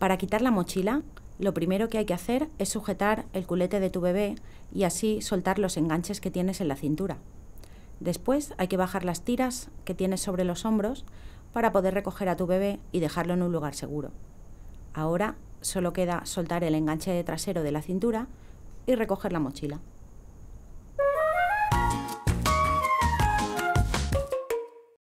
Para quitar la mochila, lo primero que hay que hacer es sujetar el culete de tu bebé y así soltar los enganches que tienes en la cintura. Después hay que bajar las tiras que tienes sobre los hombros para poder recoger a tu bebé y dejarlo en un lugar seguro. Ahora solo queda soltar el enganche de trasero de la cintura y recoger la mochila.